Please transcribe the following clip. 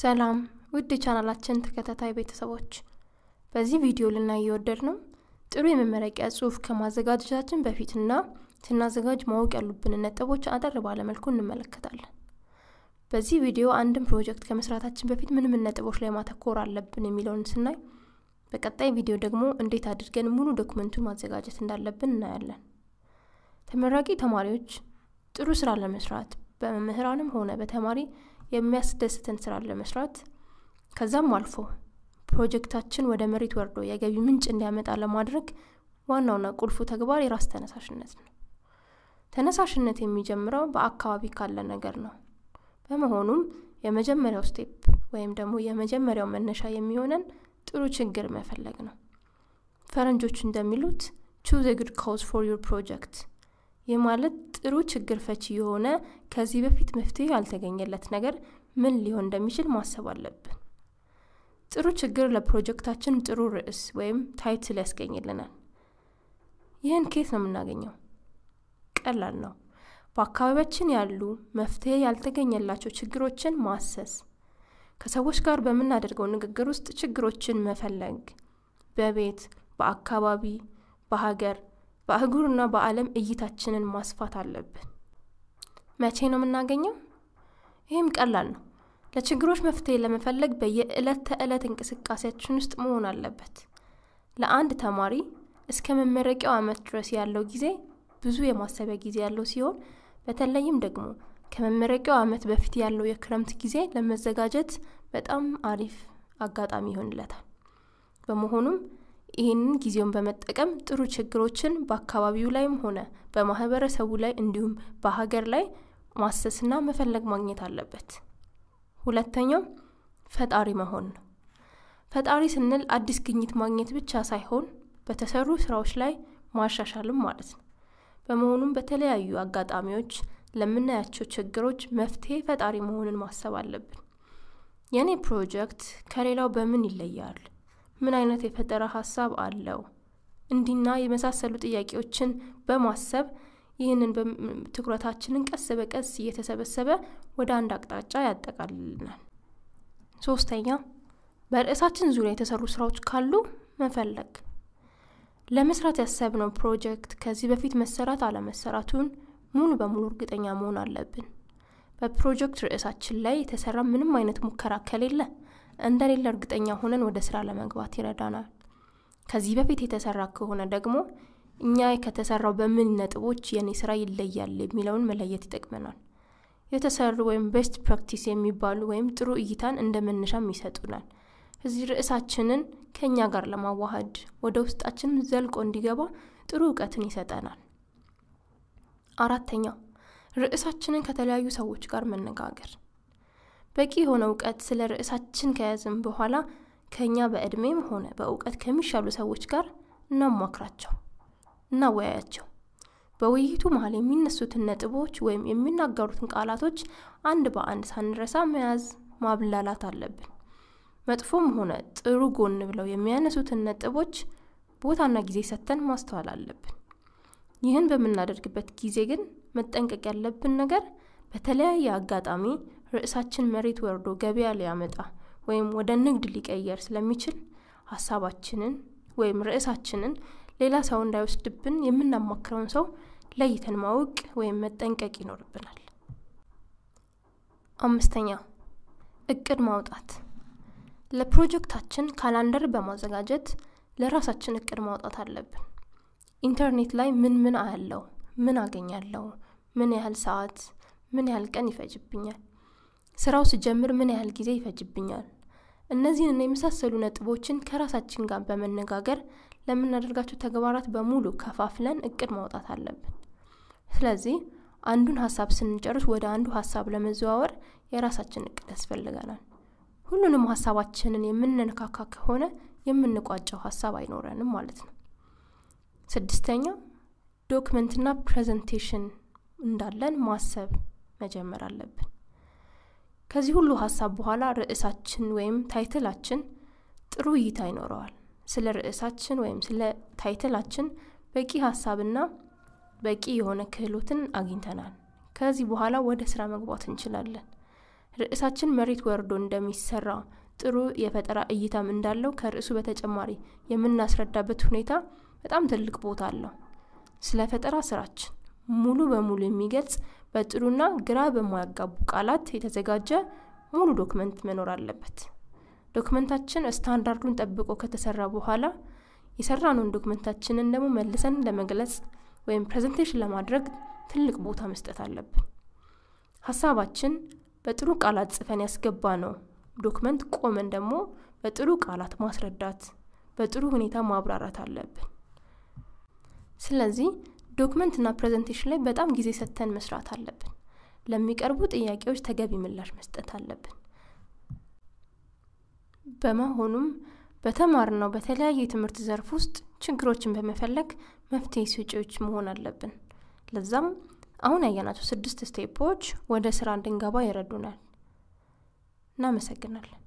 ሰላም ውድ ቻናላችን ተከታታይ ቤተሰቦች፣ በዚህ ቪዲዮ ልናይ የወደድ ነው ጥሩ የመመረቂያ ጽሁፍ ከማዘጋጀታችን በፊትና ስናዘጋጅ ማወቅ ያሉብን ነጥቦች አጠር ባለመልኩ እንመለከታለን። በዚህ ቪዲዮ አንድን ፕሮጀክት ከመስራታችን በፊት ምን ምን ነጥቦች ላይ ማተኮር አለብን የሚለውን ስናይ፣ በቀጣይ ቪዲዮ ደግሞ እንዴት አድርገን ሙሉ ዶክመንቱን ማዘጋጀት እንዳለብን እናያለን። ተመራቂ ተማሪዎች ጥሩ ስራ ለመስራት በመምህራንም ሆነ በተማሪ የሚያስደስትን ስራ ለመስራት ከዛም አልፎ ፕሮጀክታችን ወደ መሬት ወርዶ የገቢ ምንጭ እንዲያመጣ ለማድረግ ዋናውና ቁልፉ ተግባር የራስ ተነሳሽነት ነው ተነሳሽነት የሚጀምረው በአካባቢ ካለ ነገር ነው በመሆኑም የመጀመሪያው ስቴፕ ወይም ደግሞ የመጀመሪያው መነሻ የሚሆነን ጥሩ ችግር መፈለግ ነው ፈረንጆች እንደሚሉት ቹዝ ጉድ ካውዝ ፎር ዩር ፕሮጀክት ይህ ማለት ጥሩ ችግር ፈቺ የሆነ ከዚህ በፊት መፍትሄ ያልተገኘለት ነገር ምን ሊሆን እንደሚችል ማሰብ አለብን። ጥሩ ችግር ለፕሮጀክታችን ጥሩ ርዕስ ወይም ታይትል ያስገኝልናል። ይህን ኬት ነው የምናገኘው? ቀላል ነው። በአካባቢያችን ያሉ መፍትሄ ያልተገኘላቸው ችግሮችን ማሰስ፣ ከሰዎች ጋር በምናደርገው ንግግር ውስጥ ችግሮችን መፈለግ፣ በቤት በአካባቢ በሀገር በአህጉርና በዓለም እይታችንን ማስፋት አለብን። መቼ ነው የምናገኘው? ይህም ቀላል ነው። ለችግሮች መፍትሄ ለመፈለግ በየዕለት ተዕለት እንቅስቃሴያችን ውስጥ መሆን አለበት። ለአንድ ተማሪ እስከ መመረቂያው ዓመት ድረስ ያለው ጊዜ ብዙ የማሰቢያ ጊዜ ያለው ሲሆን በተለይም ደግሞ ከመመረቂያው ዓመት በፊት ያለው የክረምት ጊዜ ለመዘጋጀት በጣም አሪፍ አጋጣሚ ይሆንለታል። በመሆኑም ይህንን ጊዜውን በመጠቀም ጥሩ ችግሮችን በአካባቢው ላይም ሆነ በማህበረሰቡ ላይ እንዲሁም በሀገር ላይ ማሰስና መፈለግ ማግኘት አለበት። ሁለተኛው ፈጣሪ መሆን ነው። ፈጣሪ ስንል አዲስ ግኝት ማግኘት ብቻ ሳይሆን በተሰሩ ስራዎች ላይ ማሻሻልም ማለት ነው። በመሆኑም በተለያዩ አጋጣሚዎች ለምናያቸው ችግሮች መፍትሄ ፈጣሪ መሆንን ማሰብ አለብን። የእኔ ፕሮጀክት ከሌላው በምን ይለያል? ምን አይነት የፈጠራ ሀሳብ አለው? እንዲና የመሳሰሉ ጥያቄዎችን በማሰብ ይህንን ትኩረታችንን ቀስ በቀስ እየተሰበሰበ ወደ አንድ አቅጣጫ ያጠቃልልናል። ሶስተኛ በርዕሳችን ዙሪያ የተሰሩ ስራዎች ካሉ መፈለግ። ለመስራት ያሰብነው ፕሮጀክት ከዚህ በፊት መሰራት አለመሰራቱን ሙሉ በሙሉ እርግጠኛ መሆን አለብን። በፕሮጀክት ርዕሳችን ላይ የተሰራ ምንም አይነት ሙከራ ከሌለ እንደሌለ እርግጠኛ ሆነን ወደ ስራ ለመግባት ይረዳናል። ከዚህ በፊት የተሰራ ከሆነ ደግሞ እኛ ከተሰራው በምን ነጥቦች የኔ ስራ ይለያል የሚለውን መለየት ይጠቅመናል። የተሰሩ ወይም ቤስት ፕራክቲስ የሚባሉ ወይም ጥሩ እይታን እንደ መነሻም ይሰጡናል። እዚህ ርዕሳችንን ከእኛ ጋር ለማዋሃድ ወደ ውስጣችንም ዘልቆ እንዲገባ ጥሩ እውቀትን ይሰጠናል። አራተኛው ርዕሳችንን ከተለያዩ ሰዎች ጋር መነጋገር በቂ የሆነ እውቀት ስለ ርዕሳችን ከያዝም በኋላ ከእኛ በእድሜም ሆነ በእውቀት ከሚሻሉ ሰዎች ጋር እናሟክራቸው፣ እናወያያቸው። በውይይቱ መሀል የሚነሱትን ነጥቦች ወይም የሚናገሩትን ቃላቶች አንድ በአንድ ሳንረሳ መያዝ ማብላላት አለብን። መጥፎም ሆነ ጥሩ ጎን ብለው የሚያነሱትን ነጥቦች ቦታና ጊዜ ሰጥተን ማስተዋል አለብን። ይህን በምናደርግበት ጊዜ ግን መጠንቀቅ ያለብን ነገር በተለያየ አጋጣሚ ርዕሳችን መሬት ወርዶ ገበያ ሊያመጣ ወይም ወደ ንግድ ሊቀየር ስለሚችል ሀሳባችንን ወይም ርዕሳችንን ሌላ ሰው እንዳይወስድብን የምናማክረውን ሰው ለይተን ማወቅ ወይም መጠንቀቅ ይኖርብናል አምስተኛ እቅድ ማውጣት ለፕሮጀክታችን ካላንደር በማዘጋጀት ለራሳችን እቅድ ማውጣት አለብን ኢንተርኔት ላይ ምን ምን አያለው ምን አገኛለው ምን ያህል ሰዓት ምን ያህል ቀን ይፈጅብኛል ስራው ስጀምር ምን ያህል ጊዜ ይፈጅብኛል? እነዚህንና የመሳሰሉ ነጥቦችን ከራሳችን ጋር በመነጋገር ለምናደርጋቸው ተግባራት በሙሉ ከፋፍለን እቅድ ማውጣት አለብን። ስለዚህ አንዱን ሀሳብ ስንጨርስ ወደ አንዱ ሀሳብ ለመዘዋወር የራሳችን እቅድ ያስፈልገናል። ሁሉንም ሀሳባችንን የምንነካካ ከሆነ የምንቋጨው ሀሳብ አይኖረንም ማለት ነው። ስድስተኛ ዶክመንትና ፕሬዘንቴሽን እንዳለን ማሰብ መጀመር አለብን። ከዚህ ሁሉ ሀሳብ በኋላ ርዕሳችን ወይም ታይትላችን ጥሩ እይታ ይኖረዋል ስለ ርዕሳችን ወይም ስለ ታይትላችን በቂ ሀሳብና በቂ የሆነ ክህሎትን አግኝተናል ከዚህ በኋላ ወደ ስራ መግባት እንችላለን ርዕሳችን መሬት ወርዶ እንደሚሰራ ጥሩ የፈጠራ እይታም እንዳለው ከርዕሱ በተጨማሪ የምናስረዳበት ሁኔታ በጣም ትልቅ ቦታ አለው ስለ ፈጠራ ስራችን ሙሉ በሙሉ የሚገልጽ በጥሩና ግራ በማያጋቡ ቃላት የተዘጋጀ ሙሉ ዶክመንት መኖር አለበት። ዶክመንታችን ስታንዳርዱን ጠብቆ ከተሰራ በኋላ የሰራነውን ዶክመንታችንን ደግሞ መልሰን ለመግለጽ ወይም ፕሬዘንቴሽን ለማድረግ ትልቅ ቦታ መስጠት አለብን። ሀሳባችን በጥሩ ቃላት ጽፈን ያስገባ ነው ዶክመንት ቆመን ደግሞ በጥሩ ቃላት ማስረዳት፣ በጥሩ ሁኔታ ማብራራት አለብን። ስለዚህ ዶክመንትና ፕሬዘንቴሽን ላይ በጣም ጊዜ ሰጥተን መስራት አለብን። ለሚቀርቡ ጥያቄዎች ተገቢ ምላሽ መስጠት አለብን። በመሆኑም በተማርነው በተለያየ የትምህርት ዘርፍ ውስጥ ችግሮችን በመፈለግ መፍትሄ ሰጪዎች መሆን አለብን። ለዛም አሁን ያየናቸው ስድስት ስቴፖች ወደ ስራ እንድንገባ ይረዱናል። እናመሰግናለን።